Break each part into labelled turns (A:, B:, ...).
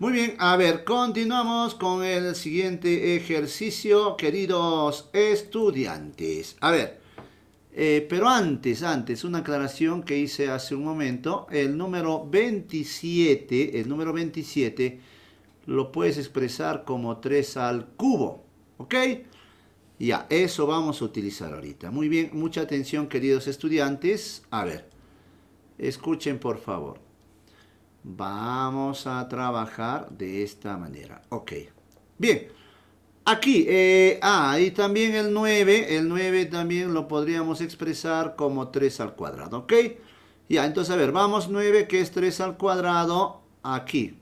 A: Muy bien, a ver, continuamos con el siguiente ejercicio, queridos estudiantes. A ver, eh, pero antes, antes, una aclaración que hice hace un momento. El número 27, el número 27 lo puedes expresar como 3 al cubo, ¿ok? Ya, eso vamos a utilizar ahorita. Muy bien, mucha atención, queridos estudiantes. A ver, escuchen por favor. Vamos a trabajar de esta manera. Ok. Bien. Aquí, eh, ah, y también el 9, el 9 también lo podríamos expresar como 3 al cuadrado, ¿ok? Ya, entonces, a ver, vamos 9, que es 3 al cuadrado, aquí.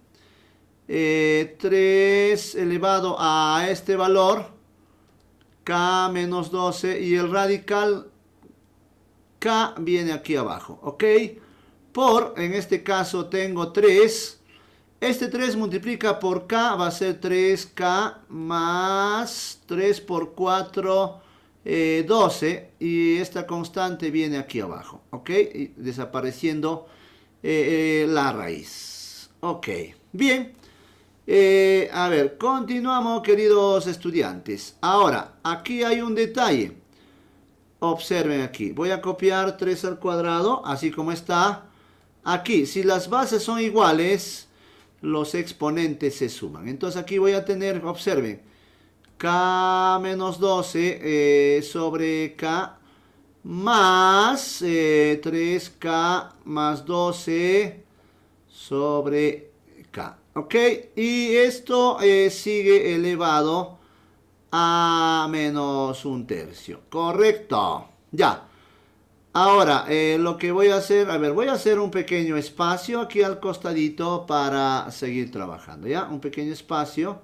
A: 3 eh, elevado a este valor, k menos 12, y el radical k viene aquí abajo, ¿ok? por, en este caso tengo 3. Este 3 multiplica por K, va a ser 3K más 3 por 4, 12. Eh, y esta constante viene aquí abajo, ¿ok? desapareciendo eh, eh, la raíz. Ok, bien. a ver, continuamos queridos estudiantes. Ahora, aquí hay un detalle. Observen aquí. Voy a copiar 3 al cuadrado, así como está Aquí, si las bases son iguales, los exponentes se suman. Entonces aquí voy a tener, observen, K menos 12 eh, sobre K más 3K eh, más 12 sobre K. ¿Ok? Y esto eh, sigue elevado a menos un tercio. Correcto. Ya. Ahora, eh, lo que voy a hacer, a ver, voy a hacer un pequeño espacio aquí al costadito para seguir trabajando, ¿ya? Un pequeño espacio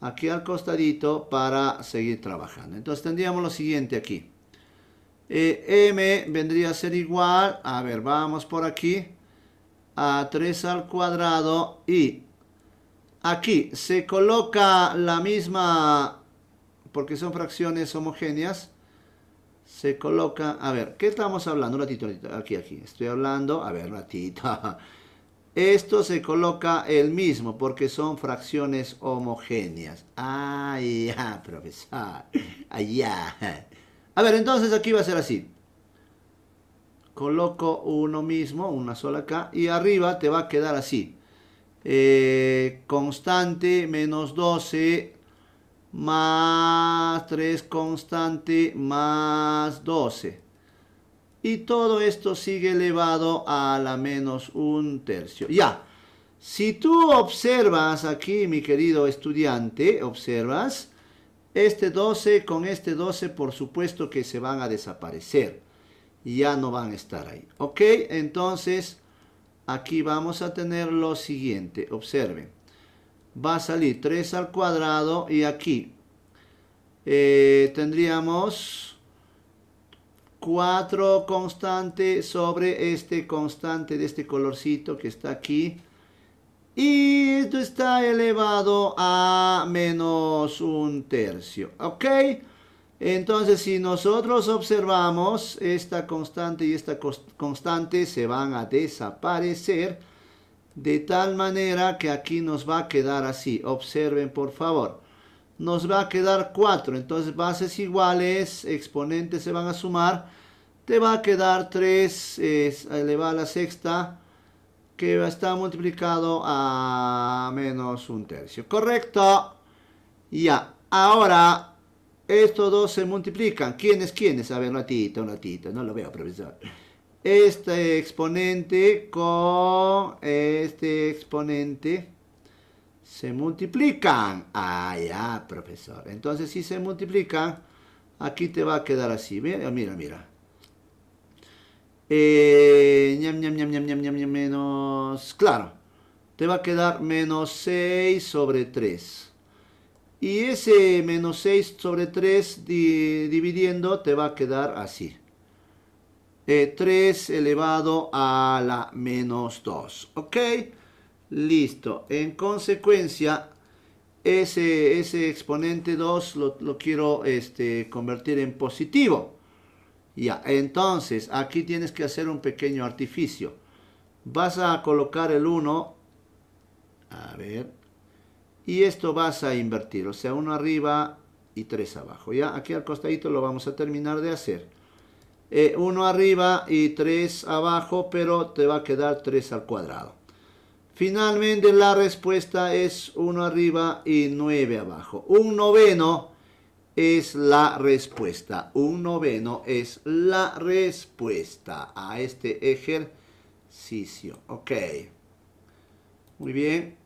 A: aquí al costadito para seguir trabajando. Entonces tendríamos lo siguiente aquí. Eh, M vendría a ser igual, a ver, vamos por aquí, a 3 al cuadrado y aquí se coloca la misma, porque son fracciones homogéneas, se coloca, a ver, ¿qué estamos hablando? Un ratito, ratito, aquí, aquí, estoy hablando, a ver, un ratito. Esto se coloca el mismo porque son fracciones homogéneas. ay ah, ya, profesor. Allá. Ah, a ver, entonces aquí va a ser así. Coloco uno mismo, una sola acá, y arriba te va a quedar así. Eh, constante menos 12 más 3 constante más 12. Y todo esto sigue elevado a la menos un tercio. Ya, si tú observas aquí, mi querido estudiante, observas, este 12 con este 12 por supuesto que se van a desaparecer. Ya no van a estar ahí. ¿Ok? Entonces, aquí vamos a tener lo siguiente. Observen va a salir 3 al cuadrado y aquí eh, tendríamos 4 constante sobre este constante de este colorcito que está aquí y esto está elevado a menos un tercio ok entonces si nosotros observamos esta constante y esta constante se van a desaparecer de tal manera que aquí nos va a quedar así. Observen por favor. Nos va a quedar 4. Entonces bases iguales, exponentes se van a sumar. Te va a quedar 3 elevado a la sexta que va a estar multiplicado a menos un tercio. Correcto. Ya. Ahora estos dos se multiplican. ¿Quiénes? ¿Quiénes? A ver, un tita un tita No lo veo, profesor este exponente con este exponente se multiplican. Ah, ya, profesor. Entonces, si se multiplican, aquí te va a quedar así. Mira, mira, mira. Eh, ñam, ñam, ñam, menos, claro, te va a quedar menos 6 sobre 3. Y ese menos 6 sobre 3 dividiendo te va a quedar así. 3 elevado a la menos 2. ¿Ok? Listo. En consecuencia, ese, ese exponente 2 lo, quiero este, convertir en positivo. Ya, entonces aquí tienes que hacer un pequeño artificio. Vas a colocar el 1. A ver. Y esto vas a invertir. O sea, 1 arriba y 3 abajo. Ya, aquí al costadito lo vamos a terminar de hacer. 1 eh, arriba y 3 abajo, pero te va a quedar 3 al cuadrado. Finalmente la respuesta es 1 arriba y 9 abajo. Un noveno es la respuesta. Un noveno es la respuesta a este ejercicio. Ok. Muy bien.